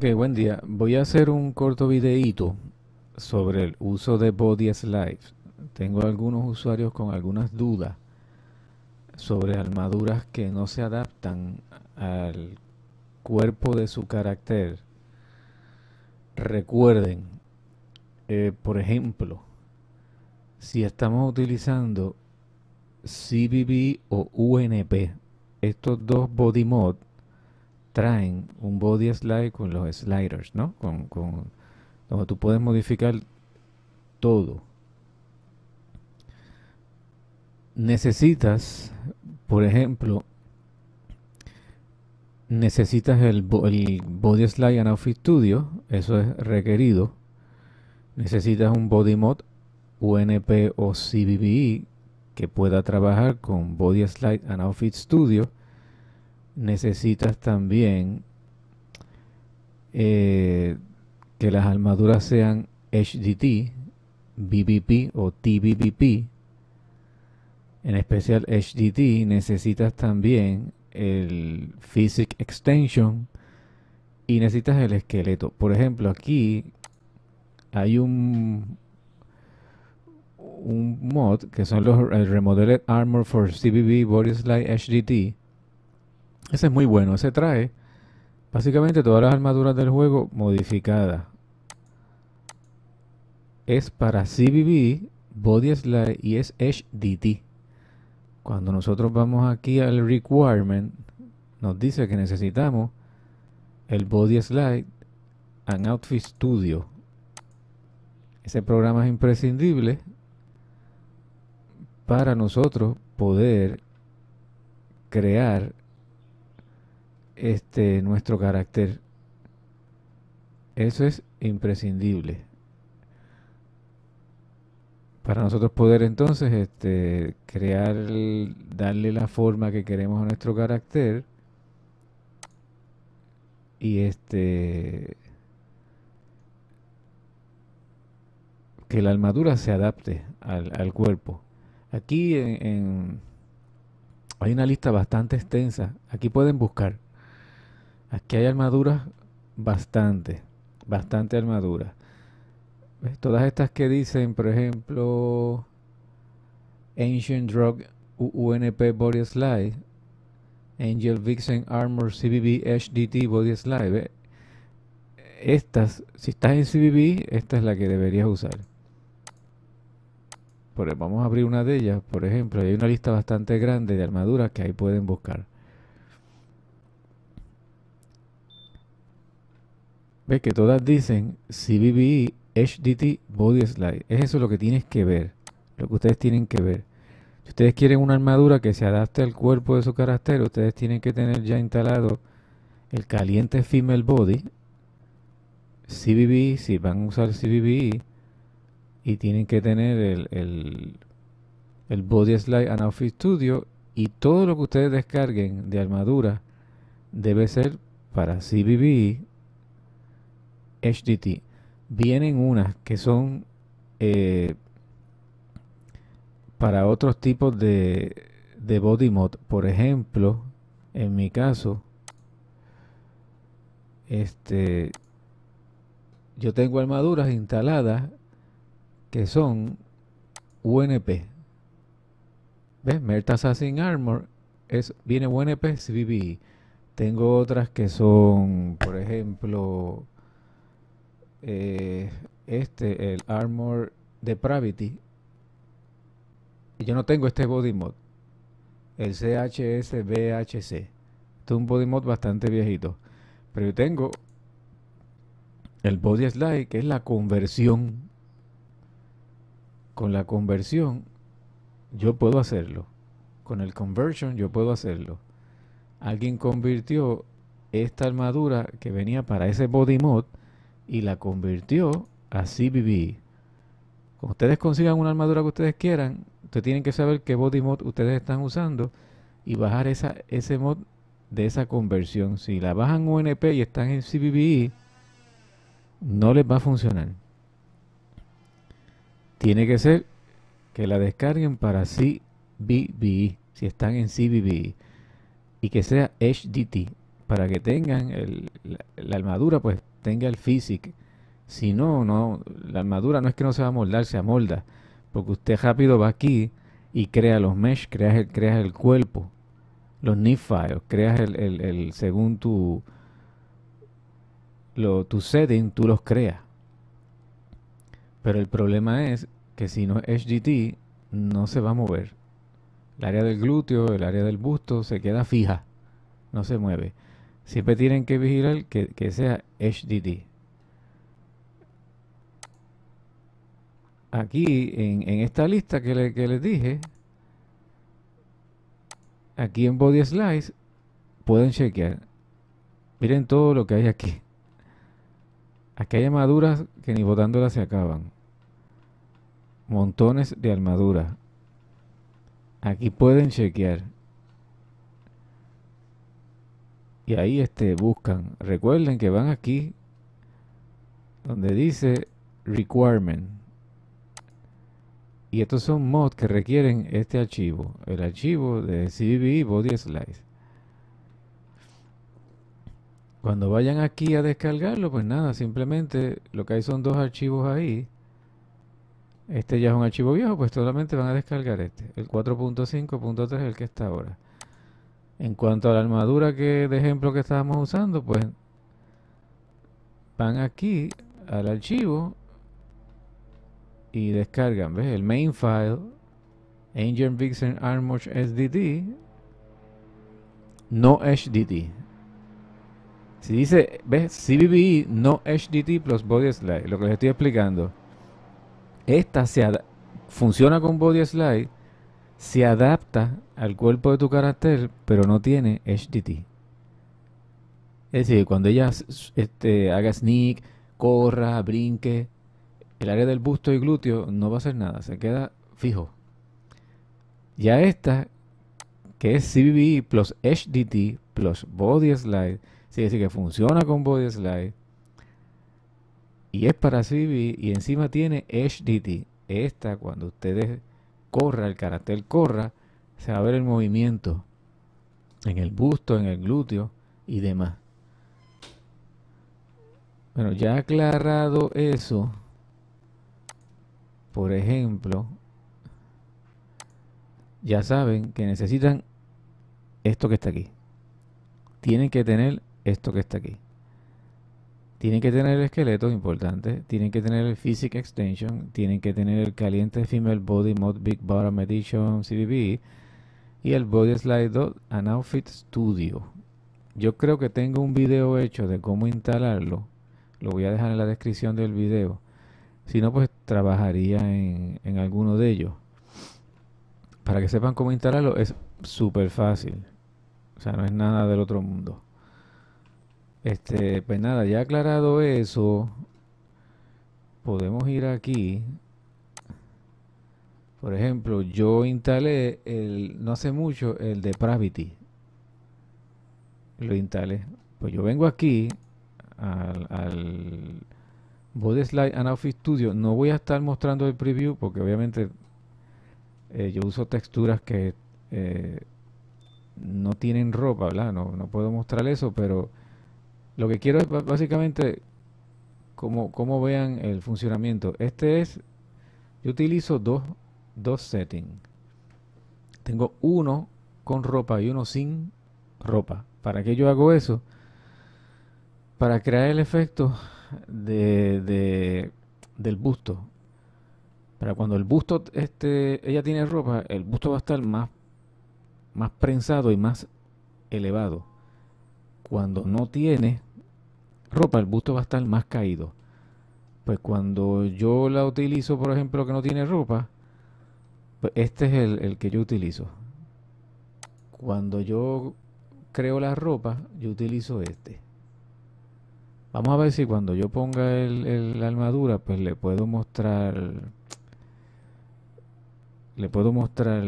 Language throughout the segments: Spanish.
Ok, buen día. Voy a hacer un corto videíto sobre el uso de Body Slides. Tengo algunos usuarios con algunas dudas sobre armaduras que no se adaptan al cuerpo de su carácter. Recuerden, eh, por ejemplo, si estamos utilizando CBB o UNP, estos dos body mods traen un body slide con los sliders, ¿no? Con, con, donde tú puedes modificar todo. Necesitas, por ejemplo, necesitas el, body slide en Outfit Studio, eso es requerido. Necesitas un body mod UNP o CBBE que pueda trabajar con Body Slide and Outfit Studio necesitas también eh, que las armaduras sean HDT, BBP o TBBP. En especial HDT necesitas también el Physic Extension y necesitas el esqueleto. Por ejemplo, aquí hay un un mod que son los Remodeled Armor for CBB Body Slide HDT ese es muy bueno. Ese trae básicamente todas las armaduras del juego modificadas. Es para CBB, Body Slide y es HDT. Cuando nosotros vamos aquí al requirement, nos dice que necesitamos el Body Slide and Outfit Studio. Ese programa es imprescindible para nosotros poder crear este, nuestro carácter. Eso es imprescindible. Para nosotros poder entonces este, crear, darle la forma que queremos a nuestro carácter y este que la armadura se adapte al, cuerpo. Aquí hay una lista bastante extensa. Aquí pueden buscar Aquí hay armaduras bastante, bastante armaduras. Todas estas que dicen, por ejemplo, Ancient Drug UNP Body Slide, Angel Vixen Armor CBB HDT Body Slide. Estas, si estás en CBB, esta es la que deberías usar. vamos a abrir una de ellas, por ejemplo, hay una lista bastante grande de armaduras que ahí pueden buscar. Ve que todas dicen CBBE HDT Body Slide. Es eso lo que tienes que ver. Lo que ustedes tienen que ver. Si ustedes quieren una armadura que se adapte al cuerpo de su carácter, ustedes tienen que tener ya instalado el caliente Female Body. CBBE, si van a usar CBBE. Y tienen que tener el, el, Body Slide and Office Studio. Y todo lo que ustedes descarguen de armadura debe ser para CBBE HDT. Vienen unas que son eh, para otros tipos de, body mod. Por ejemplo, en mi caso, este, yo tengo armaduras instaladas que son UNP. ¿Ves? Merta Assassin Armor es, viene UNP CBB. E. Tengo otras que son, por ejemplo, eh, este, el Armor Depravity, yo no tengo este body mod, el CHSBHC. Este es un body mod bastante viejito. Pero yo tengo el body slide, que es la conversión. Con la conversión, yo puedo hacerlo. Con el conversion, yo puedo hacerlo. Alguien convirtió esta armadura que venía para ese body mod y la convirtió a CBB. Cuando ustedes consigan una armadura que ustedes quieran, ustedes tienen que saber qué body mod ustedes están usando y bajar ese mod de esa conversión. Si la bajan UNP y están en CBB, e, no les va a funcionar. Tiene que ser que la descarguen para CBB, e, si están en CBB, e, y que sea HDT, para que tengan la armadura pues tenga el físico. Si no, no, la armadura no es que no se va a moldar, se amolda. Porque usted rápido va aquí y crea los mesh, crea el, el cuerpo, los nifiles, files, creas el, según tu, lo, tu setting, tú los creas. Pero el problema es que si no es HDT, no se va a mover. El área del glúteo, el área del busto se queda fija, no se mueve. Siempre tienen que vigilar que, que sea HDD. Aquí, en, esta lista que, que les dije, aquí en Body Slice, pueden chequear. Miren todo lo que hay aquí. Aquí hay armaduras que ni botándolas se acaban. Montones de armaduras. Aquí pueden chequear. y ahí este, buscan. Recuerden que van aquí donde dice requirement. Y estos son mods que requieren este archivo, el archivo de CVB Body Slice. Cuando vayan aquí a descargarlo, pues nada, simplemente lo que hay son dos archivos ahí. Este ya es un archivo viejo, pues solamente van a descargar este, el 4.5.3, el que está ahora. En cuanto a la armadura que de ejemplo que estábamos usando, pues van aquí al archivo y descargan, ¿ves? El main file engine Vixen Armor SDT no HDT. Si dice, ¿ves? CBBE no HDT plus body slide, lo que les estoy explicando. Esta se funciona con body slide se adapta al cuerpo de tu carácter, pero no tiene HDT. Es decir, cuando ella este, haga sneak, corra, brinque, el área del busto y glúteo no va a hacer nada, se queda fijo. Ya esta, que es CBB plus HDT plus Body Slide, es decir, que funciona con Body Slide y es para CBB y encima tiene HDT. Esta, cuando ustedes corra, el carácter corra, se va a ver el movimiento en el busto, en el glúteo y demás. Bueno, ya aclarado eso, por ejemplo, ya saben que necesitan esto que está aquí. Tienen que tener esto que está aquí. Tienen que tener el esqueleto, importante. Tienen que tener el Physic Extension. Tienen que tener el Caliente Female Body Mod Big Bottom Edition CBB. Y el Body Slide and Outfit Studio. Yo creo que tengo un video hecho de cómo instalarlo. Lo voy a dejar en la descripción del video. Si no, pues trabajaría en, en alguno de ellos. Para que sepan cómo instalarlo, es súper fácil. O sea, no es nada del otro mundo. Este, pues nada, ya aclarado eso, podemos ir aquí. Por ejemplo, yo instalé el, no hace mucho el de Pravity. Lo instalé. Pues yo vengo aquí al, al Body Slide and Office Studio. No voy a estar mostrando el preview porque obviamente eh, yo uso texturas que eh, no tienen ropa, ¿verdad? no puedo mostrar eso, pero lo que quiero es básicamente como, como vean el funcionamiento. Este es, yo utilizo dos, settings. Tengo uno con ropa y uno sin ropa. ¿Para qué yo hago eso? Para crear el efecto de, del busto. Para cuando el busto, este, ella tiene ropa, el busto va a estar más, más prensado y más elevado. Cuando no tiene, ropa, el busto va a estar más caído. Pues cuando yo la utilizo, por ejemplo, que no tiene ropa, pues este es el, que yo utilizo. Cuando yo creo la ropa, yo utilizo este. Vamos a ver si cuando yo ponga el, la armadura, pues le puedo mostrar. Le puedo mostrar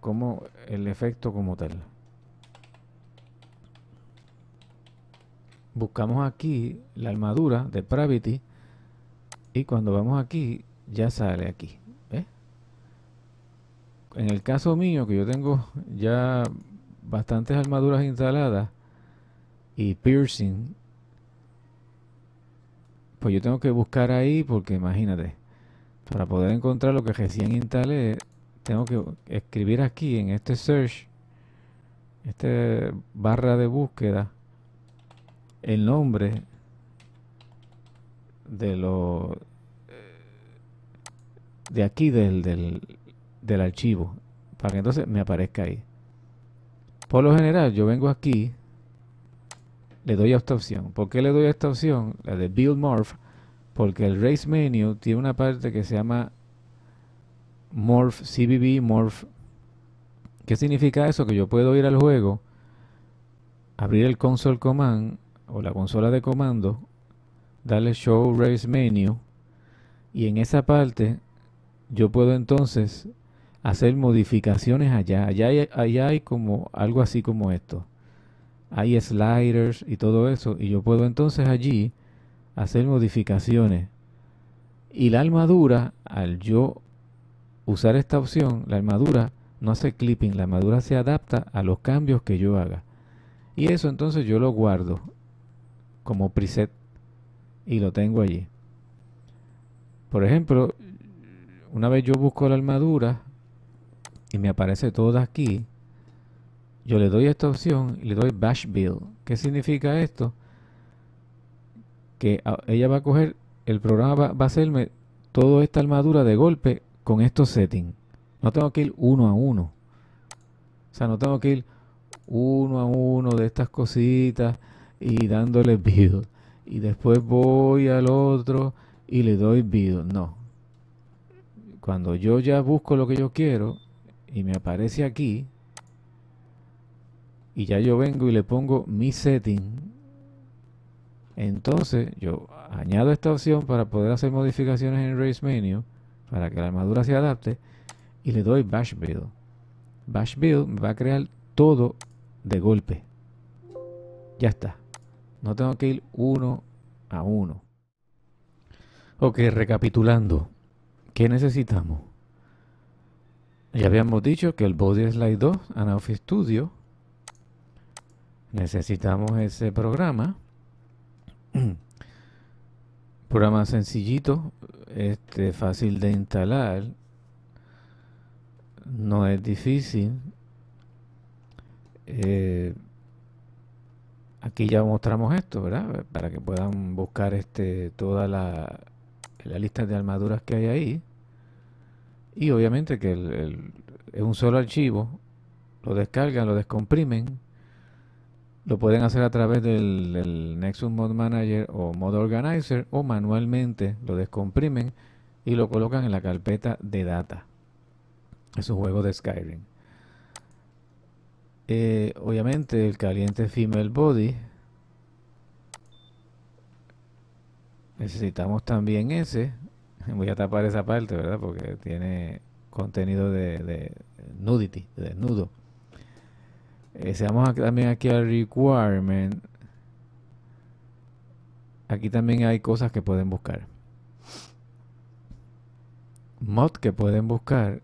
como el efecto como tal. buscamos aquí la armadura de Pravity y cuando vamos aquí ya sale aquí en el caso mío que yo tengo ya bastantes armaduras instaladas y piercing pues yo tengo que buscar ahí porque imagínate para poder encontrar lo que recién instalé tengo que escribir aquí en este search esta barra de búsqueda el nombre de lo eh, de aquí del, del, del archivo para que entonces me aparezca ahí por lo general yo vengo aquí le doy a esta opción ¿por qué le doy a esta opción? la de build morph porque el race menu tiene una parte que se llama morph cbb morph ¿qué significa eso? que yo puedo ir al juego abrir el console command o la consola de comando, dale Show raise Menu y en esa parte yo puedo entonces hacer modificaciones allá. Allá hay, allá hay como algo así como esto. Hay sliders y todo eso y yo puedo entonces allí hacer modificaciones. Y la armadura, al yo usar esta opción, la armadura no hace clipping, la armadura se adapta a los cambios que yo haga. Y eso entonces yo lo guardo como preset y lo tengo allí. Por ejemplo, una vez yo busco la armadura y me aparece toda aquí, yo le doy esta opción y le doy Bash Build. ¿Qué significa esto? Que ah, ella va a coger, el programa va, va a hacerme toda esta armadura de golpe con estos settings. No tengo que ir uno a uno. O sea, no tengo que ir uno a uno de estas cositas y dándole build Y después voy al otro y le doy build, No. Cuando yo ya busco lo que yo quiero y me aparece aquí, y ya yo vengo y le pongo mi setting, entonces yo añado esta opción para poder hacer modificaciones en Race Menu para que la armadura se adapte y le doy Bash Build. Bash Build me va a crear todo de golpe. Ya está. No tengo que ir uno a uno. Ok, recapitulando. ¿Qué necesitamos? Ya habíamos dicho que el Body Slide 2, Anafi Studio, necesitamos ese programa. programa sencillito, este, fácil de instalar, no es difícil. Eh, aquí ya mostramos esto, ¿verdad? Para que puedan buscar este toda la, lista de armaduras que hay ahí. Y obviamente que es un solo archivo, lo descargan, lo descomprimen, lo pueden hacer a través del, del Nexus Mod Manager o Mod Organizer o manualmente lo descomprimen y lo colocan en la carpeta de data. Es un juego de Skyrim. Eh, obviamente el caliente female body necesitamos también ese voy a tapar esa parte verdad porque tiene contenido de, nudity de desnudo eh, se si vamos también aquí al requirement aquí también hay cosas que pueden buscar mod que pueden buscar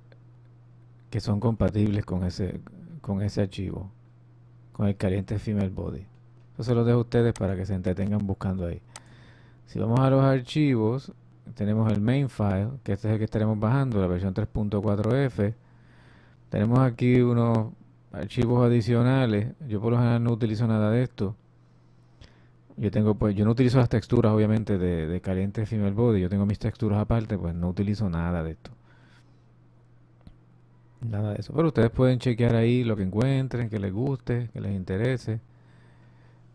que son compatibles con ese con ese archivo, con el caliente female body. Eso se lo dejo a ustedes para que se entretengan buscando ahí. Si vamos a los archivos, tenemos el main file, que este es el que estaremos bajando, la versión 3.4f. Tenemos aquí unos archivos adicionales. Yo por lo general no utilizo nada de esto. Yo tengo, pues, yo no utilizo las texturas, obviamente, de, de caliente female body. Yo tengo mis texturas aparte, pues no utilizo nada de esto. Nada de eso. Pero ustedes pueden chequear ahí lo que encuentren, que les guste, que les interese.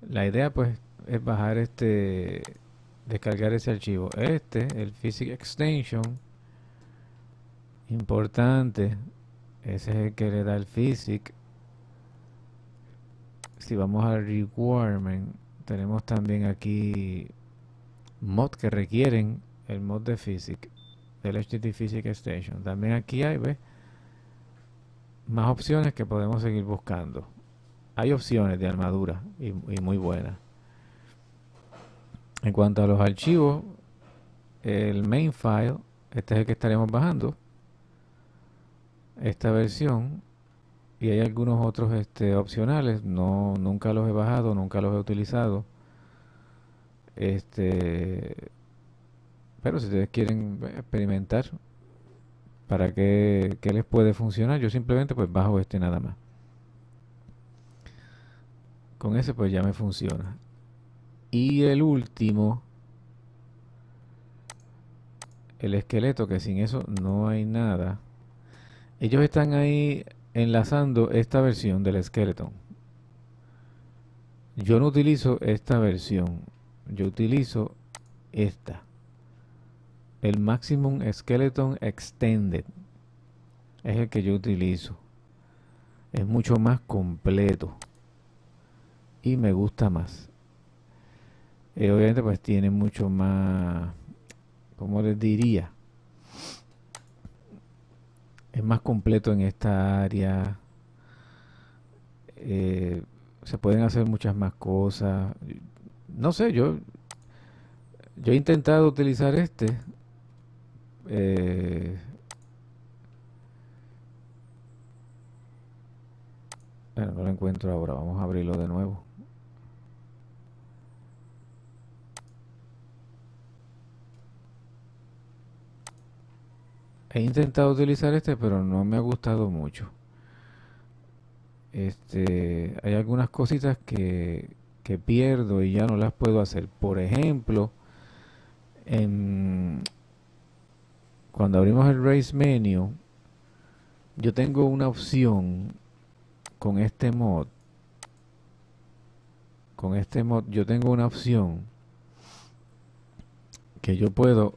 La idea pues es bajar este, descargar ese archivo. Este, el Physics Extension, importante, ese es el que le da el Physics. Si vamos al Requirement, tenemos también aquí mod que requieren el mod de Physics, del HTTP Physics Extension. También aquí hay, ¿ves? más opciones que podemos seguir buscando. Hay opciones de armadura y, muy buenas. En cuanto a los archivos, el main file, este es el que estaremos bajando, esta versión, y hay algunos otros este, opcionales, no, nunca los he bajado, nunca los he utilizado. Este, pero si ustedes quieren experimentar, para que les puede funcionar. Yo simplemente pues bajo este nada más. Con ese pues ya me funciona. Y el último, el esqueleto, que sin eso no hay nada. Ellos están ahí enlazando esta versión del esqueleto. Yo no utilizo esta versión, yo utilizo esta el Maximum Skeleton Extended es el que yo utilizo. Es mucho más completo y me gusta más. Eh, obviamente pues tiene mucho más, como les diría, es más completo en esta área. Eh, se pueden hacer muchas más cosas. No sé, yo, yo he intentado utilizar este eh, bueno, no lo encuentro ahora, vamos a abrirlo de nuevo. He intentado utilizar este, pero no me ha gustado mucho. Este, hay algunas cositas que, que pierdo y ya no las puedo hacer. Por ejemplo, en, cuando abrimos el Race Menu, yo tengo una opción con este mod. Con este mod yo tengo una opción que yo puedo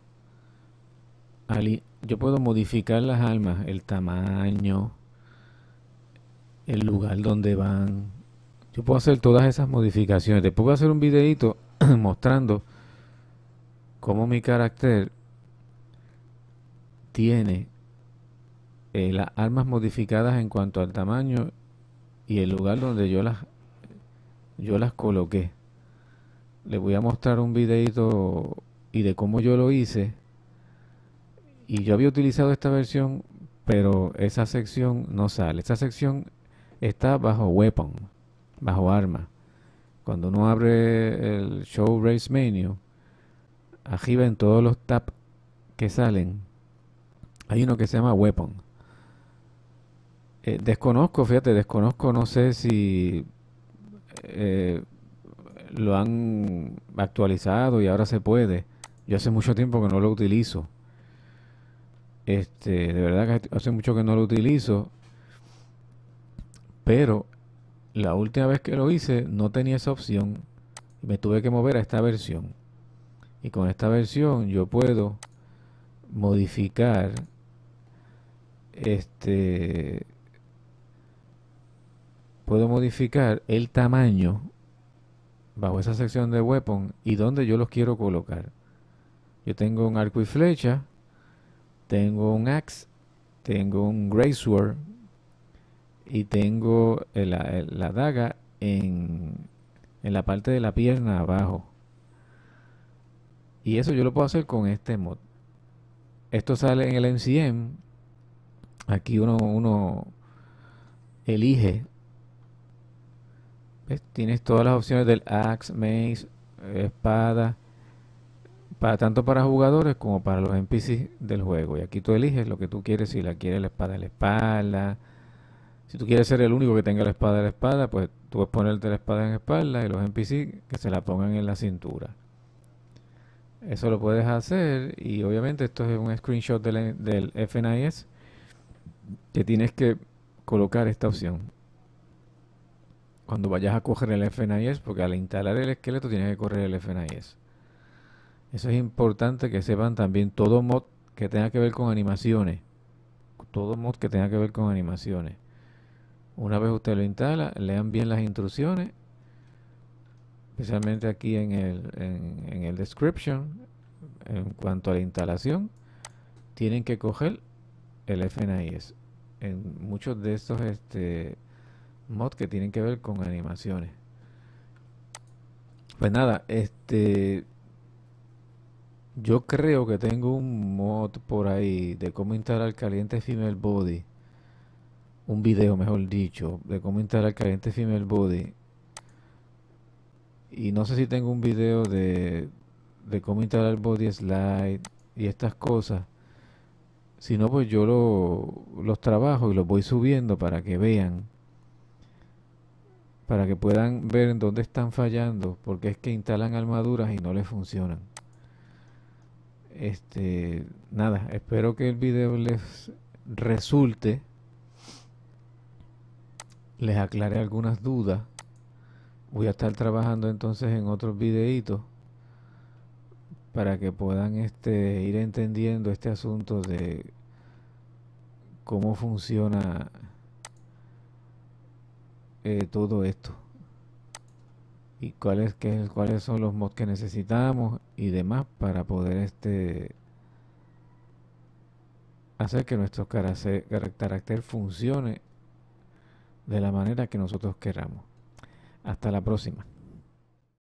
yo puedo modificar las almas, el tamaño, el lugar donde van. Yo puedo hacer todas esas modificaciones. Después voy hacer un videito mostrando cómo mi carácter tiene eh, las armas modificadas en cuanto al tamaño y el lugar donde yo las yo las coloqué Le voy a mostrar un videito y de cómo yo lo hice y yo había utilizado esta versión pero esa sección no sale esa sección está bajo weapon bajo arma cuando uno abre el show race menu aquí en todos los tabs que salen hay uno que se llama Weapon. Eh, desconozco, fíjate, desconozco, no sé si eh, lo han actualizado y ahora se puede. Yo hace mucho tiempo que no lo utilizo. Este, de verdad que hace mucho que no lo utilizo. Pero la última vez que lo hice no tenía esa opción. Me tuve que mover a esta versión. Y con esta versión yo puedo modificar este puedo modificar el tamaño bajo esa sección de weapon y donde yo los quiero colocar. Yo tengo un arco y flecha, tengo un axe, tengo un greysword y tengo la, daga en, la parte de la pierna abajo. Y eso yo lo puedo hacer con este mod. Esto sale en el NCM. Aquí uno, uno elige. ¿Ves? Pues, tienes todas las opciones del axe, mace, espada. Para, tanto para jugadores como para los NPCs del juego. Y aquí tú eliges lo que tú quieres, si la quieres la espada en la espalda. Si tú quieres ser el único que tenga la espada en la espada pues tú puedes ponerte la espada en la espalda y los NPCs que se la pongan en la cintura. Eso lo puedes hacer y obviamente esto es un screenshot del, del FNIS que tienes que colocar esta opción. Cuando vayas a coger el FNIS, porque al instalar el esqueleto tienes que correr el FNIS. Eso es importante que sepan también todo mod que tenga que ver con animaciones. Todo mod que tenga que ver con animaciones. Una vez usted lo instala, lean bien las instrucciones. Especialmente aquí en el, en el description. En cuanto a la instalación, tienen que coger el es en muchos de estos este, mods que tienen que ver con animaciones. Pues nada, este yo creo que tengo un mod por ahí de cómo instalar caliente female body. Un video, mejor dicho, de cómo instalar caliente female body. Y no sé si tengo un video de, de cómo instalar body slide y estas cosas si no, pues yo los trabajo y los voy subiendo para que vean, para que puedan ver en dónde están fallando, porque es que instalan armaduras y no les funcionan. Este, nada, espero que el video les resulte, les aclare algunas dudas. Voy a estar trabajando entonces en otros videitos para que puedan este, ir entendiendo este asunto de cómo funciona eh, todo esto y cuáles que, cuáles son los mods que necesitamos y demás para poder este hacer que nuestro carácter funcione de la manera que nosotros queramos. Hasta la próxima.